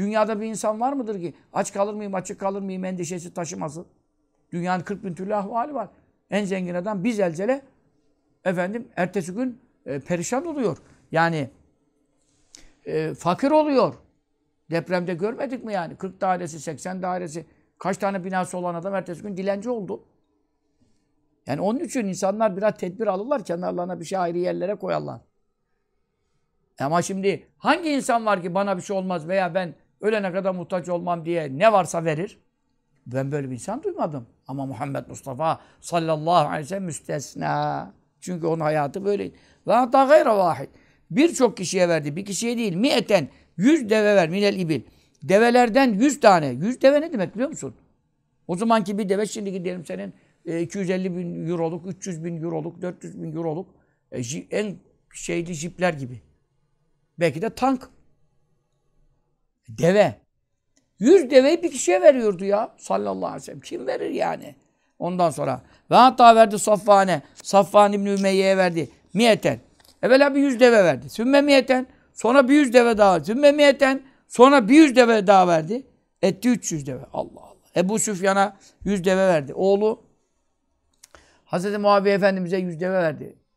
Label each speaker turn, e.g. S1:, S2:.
S1: Dünyada bir insan var mıdır ki aç kalır mıyım, açık kalır mıyım endişesi taşımasın? Dünyanın 40 bin türlü ahvali var. En zengin adam bir zelzele efendim ertesi gün e, perişan oluyor. Yani e, fakir oluyor. Depremde görmedik mi yani? 40 dairesi, 80 dairesi, kaç tane binası olan adam ertesi gün dilenci oldu. Yani onun için insanlar biraz tedbir alırlar, kenarlarına bir şey ayrı yerlere koyarlar. Ama şimdi hangi insan var ki bana bir şey olmaz veya ben Ölene kadar muhtaç olmam diye ne varsa verir. Ben böyle bir insan duymadım. Ama Muhammed Mustafa sallallahu aleyhi ve sellem müstesna. Çünkü onun hayatı böyleydi. Ve hatta gayra vahid. Birçok kişiye verdi. Bir kişiye değil. Mi eten. Yüz deve ver. Minel ibil. Develerden yüz tane. Yüz deve ne demek biliyor musun? O zamanki bir deve şimdi gidelim senin 250 e, bin euroluk, 300 bin euroluk, 400 bin euroluk e, en şeyli jipler gibi. Belki de tank. Deve. Yüz deveyi bir kişiye veriyordu ya sallallahu aleyhi ve sellem. Kim verir yani? Ondan sonra ve hatta verdi Safvane. Safvan İbni Ümeyye'ye verdi. Miyeten. Evvela bir yüz deve verdi. Sümme miyeten. Sonra bir yüz deve daha. Sümme miyeten. Sonra bir yüz deve daha verdi. Etti üç yüz deve. Allah Allah. Ebu Süfyan'a yüz deve verdi. Oğlu Hazreti Muaviye Efendimiz'e yüz deve verdi.